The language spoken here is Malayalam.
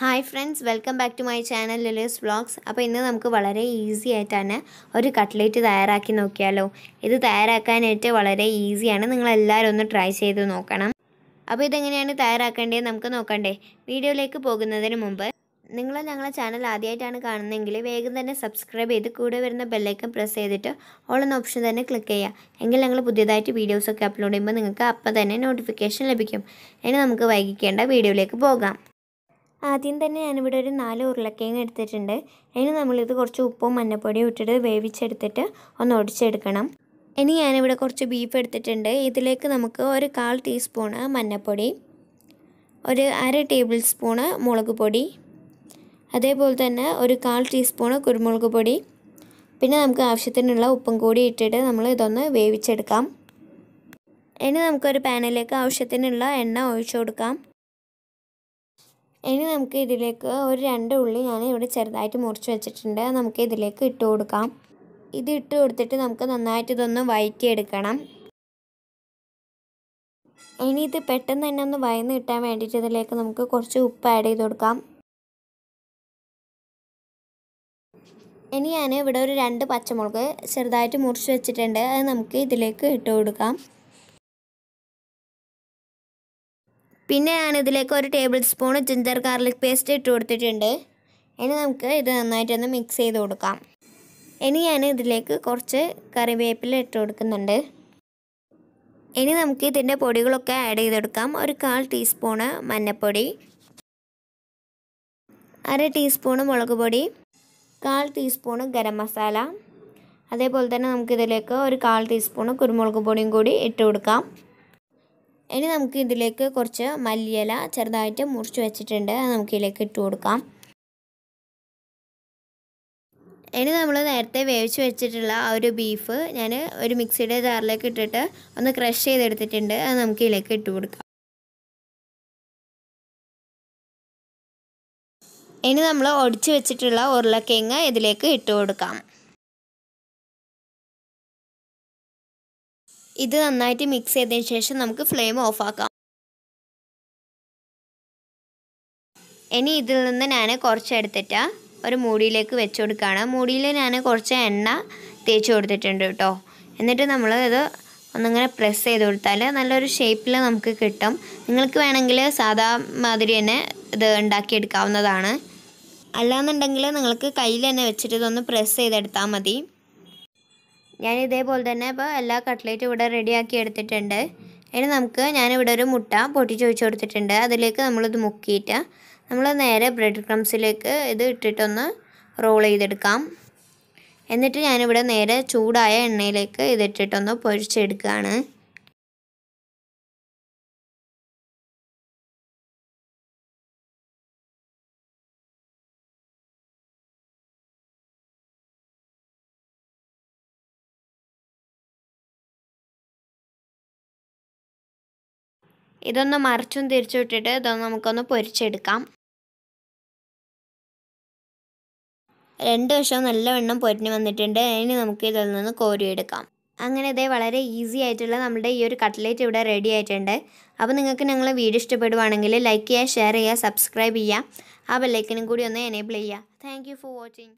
hi friends welcome back to my channel ലിലേസ് വ്ളോഗ്സ് അപ്പോൾ ഇന്ന് നമുക്ക് വളരെ ഈസി ആയിട്ട് തന്നെ ഒരു കട്ട്ലേറ്റ് തയ്യാറാക്കി നോക്കിയാലോ ഇത് തയ്യാറാക്കാനായിട്ട് വളരെ ഈസിയാണ് നിങ്ങളെല്ലാവരും ഒന്ന് ട്രൈ ചെയ്ത് നോക്കണം അപ്പോൾ ഇതെങ്ങനെയാണ് തയ്യാറാക്കേണ്ടത് നമുക്ക് നോക്കണ്ടേ വീഡിയോയിലേക്ക് പോകുന്നതിന് മുമ്പ് നിങ്ങൾ ഞങ്ങളെ ചാനൽ ആദ്യമായിട്ടാണ് കാണുന്നതെങ്കിൽ വേഗം തന്നെ സബ്സ്ക്രൈബ് ചെയ്ത് കൂടെ വരുന്ന ബെല്ലൈക്കൺ പ്രസ് ചെയ്തിട്ട് ഓൾ എന്ന ഓപ്ഷൻ തന്നെ ക്ലിക്ക് ചെയ്യുക എങ്കിൽ ഞങ്ങൾ പുതിയതായിട്ട് വീഡിയോസൊക്കെ അപ്ലോഡ് ചെയ്യുമ്പോൾ നിങ്ങൾക്ക് അപ്പം തന്നെ നോട്ടിഫിക്കേഷൻ ലഭിക്കും ഇനി നമുക്ക് വൈകിക്കേണ്ട വീഡിയോയിലേക്ക് പോകാം ആദ്യം തന്നെ ഞാനിവിടെ ഒരു നാല് ഉരുളക്കിഴങ്ങ് എടുത്തിട്ടുണ്ട് അതിന് നമ്മളിത് കുറച്ച് ഉപ്പും മഞ്ഞപ്പൊടിയും ഇട്ടിട്ട് വേവിച്ചെടുത്തിട്ട് ഒന്ന് ഒടിച്ചെടുക്കണം ഇനി ഞാനിവിടെ കുറച്ച് ബീഫ് എടുത്തിട്ടുണ്ട് ഇതിലേക്ക് നമുക്ക് ഒരു കാൽ ടീസ്പൂണ് മഞ്ഞപ്പൊടി ഒരു അര ടേബിൾ സ്പൂണ് മുളക് പൊടി അതേപോലെ തന്നെ ഒരു കാൽ ടീസ്പൂണ് കുരുമുളക് പൊടി പിന്നെ നമുക്ക് ആവശ്യത്തിനുള്ള ഉപ്പും കൂടി ഇട്ടിട്ട് നമ്മൾ ഇതൊന്ന് വേവിച്ചെടുക്കാം ഇനി നമുക്കൊരു പാനിലേക്ക് ആവശ്യത്തിനുള്ള എണ്ണ ഒഴിച്ചു കൊടുക്കാം ഇനി നമുക്ക് ഇതിലേക്ക് ഒരു രണ്ട് ഉള്ളി ഞാൻ ഇവിടെ ചെറുതായിട്ട് മുറിച്ച് വെച്ചിട്ടുണ്ട് നമുക്ക് ഇതിലേക്ക് ഇട്ട് കൊടുക്കാം ഇത് ഇട്ട് കൊടുത്തിട്ട് നമുക്ക് നന്നായിട്ട് ഇതൊന്ന് വഴറ്റിയെടുക്കണം ഇനി ഇത് പെട്ടെന്ന് തന്നെ ഒന്ന് വയന്ന് കിട്ടാൻ വേണ്ടിയിട്ട് ഇതിലേക്ക് നമുക്ക് കുറച്ച് ഉപ്പ് ആഡ് ചെയ്ത് കൊടുക്കാം ഇനി ഞാൻ ഇവിടെ ഒരു രണ്ട് പച്ചമുളക് ചെറുതായിട്ട് മുറിച്ച് വെച്ചിട്ടുണ്ട് അത് നമുക്ക് ഇതിലേക്ക് ഇട്ട് കൊടുക്കാം പിന്നെ ഞാൻ ഇതിലേക്ക് ഒരു table spoon ginger garlic paste ഇട്ട് കൊടുത്തിട്ടുണ്ട് ഇനി നമുക്ക് ഇത് നന്നായിട്ടൊന്ന് മിക്സ് ചെയ്ത് കൊടുക്കാം ഇനി ഞാൻ ഇതിലേക്ക് കുറച്ച് കറിവേപ്പില ഇട്ട് കൊടുക്കുന്നുണ്ട് ഇനി നമുക്ക് ഇതിൻ്റെ പൊടികളൊക്കെ ആഡ് ചെയ്തെടുക്കാം ഒരു കാൽ ടീസ്പൂണ് മഞ്ഞൾപ്പൊടി അര ടീസ്പൂണ് മുളക് പൊടി കാൽ ടീസ്പൂണ് ഗരം മസാല അതേപോലെ തന്നെ നമുക്കിതിലേക്ക് ഒരു കാൽ ടീസ്പൂണ് കുരുമുളക് പൊടിയും കൂടി ഇട്ട് കൊടുക്കാം ഇനി നമുക്ക് ഇതിലേക്ക് കുറച്ച് മല്ലിയില ചെറുതായിട്ട് മുറിച്ച് വെച്ചിട്ടുണ്ട് നമുക്ക് ഇതിലേക്ക് ഇട്ട് കൊടുക്കാം ഇനി നമ്മൾ നേരത്തെ വേവിച്ച് വെച്ചിട്ടുള്ള ആ ഒരു ബീഫ് ഞാൻ ഒരു മിക്സിയുടെ ജാറിലേക്ക് ഇട്ടിട്ട് ഒന്ന് ക്രഷ് ചെയ്തെടുത്തിട്ടുണ്ട് അത് നമുക്ക് ഇതിലേക്ക് ഇട്ട് കൊടുക്കാം ഇനി നമ്മൾ ഒടിച്ച് വെച്ചിട്ടുള്ള ഉരുളക്കിഴങ്ങ് ഇതിലേക്ക് ഇട്ട് കൊടുക്കാം ഇത് നന്നായിട്ട് മിക്സ് ചെയ്തതിന് ശേഷം നമുക്ക് ഫ്ലെയിം ഓഫാക്കാം ഇനി ഇതിൽ നിന്ന് ഞാൻ കുറച്ച് എടുത്തിട്ട് ഒരു മൂടിയിലേക്ക് വെച്ച് കൊടുക്കുകയാണ് മൂടിയിൽ ഞാൻ കുറച്ച് എണ്ണ തേച്ച് കൊടുത്തിട്ടുണ്ട് കേട്ടോ എന്നിട്ട് നമ്മൾ ഇത് ഒന്നിങ്ങനെ പ്രസ് ചെയ്ത് കൊടുത്താൽ നല്ലൊരു ഷേപ്പിൽ നമുക്ക് കിട്ടും നിങ്ങൾക്ക് വേണമെങ്കിൽ സാധാ മാതിരി തന്നെ ഇത് ഉണ്ടാക്കിയെടുക്കാവുന്നതാണ് അല്ലാന്നുണ്ടെങ്കിൽ നിങ്ങൾക്ക് കയ്യിൽ തന്നെ വെച്ചിട്ട് ഇതൊന്ന് പ്രസ് ചെയ്തെടുത്താൽ മതി ഞാൻ ഇതേപോലെ തന്നെ ഇപ്പോൾ എല്ലാ കട്ട്ലേറ്റും ഇവിടെ റെഡിയാക്കി എടുത്തിട്ടുണ്ട് ഇനി നമുക്ക് ഞാനിവിടെ ഒരു മുട്ട പൊട്ടി ചോദിച്ചു കൊടുത്തിട്ടുണ്ട് അതിലേക്ക് നമ്മളിത് മുക്കിയിട്ട് നമ്മൾ നേരെ ബ്രെഡ് ക്രംസിലേക്ക് ഇത് ഇട്ടിട്ടൊന്ന് റോൾ ചെയ്തെടുക്കാം എന്നിട്ട് ഞാനിവിടെ നേരെ ചൂടായ എണ്ണയിലേക്ക് ഇതിട്ടിട്ടൊന്ന് പൊരിച്ചെടുക്കുകയാണ് ഇതൊന്ന് മറിച്ചും തിരിച്ചും ഇട്ടിട്ട് ഇതൊന്ന് നമുക്കൊന്ന് പൊരിച്ചെടുക്കാം രണ്ട് വശവും നല്ലവണ്ണം പൊരിഞ്ഞ് വന്നിട്ടുണ്ട് ഇനി നമുക്ക് ഇതിൽ നിന്ന് കോരിയെടുക്കാം അങ്ങനെ ഇതേ വളരെ ഈസി ആയിട്ടുള്ള നമ്മുടെ ഈ ഒരു കട്ട്ലേറ്റ് ഇവിടെ റെഡി ആയിട്ടുണ്ട് അപ്പോൾ നിങ്ങൾക്ക് ഞങ്ങൾ വീഡിയോ ഇഷ്ടപ്പെടുവാണെങ്കിൽ ലൈക്ക് ചെയ്യുക ഷെയർ ചെയ്യുക സബ്സ്ക്രൈബ് ചെയ്യുക ആ ബെല്ലൈക്കനും കൂടി ഒന്ന് എനേബിൾ ചെയ്യുക താങ്ക് ഫോർ വാച്ചിങ്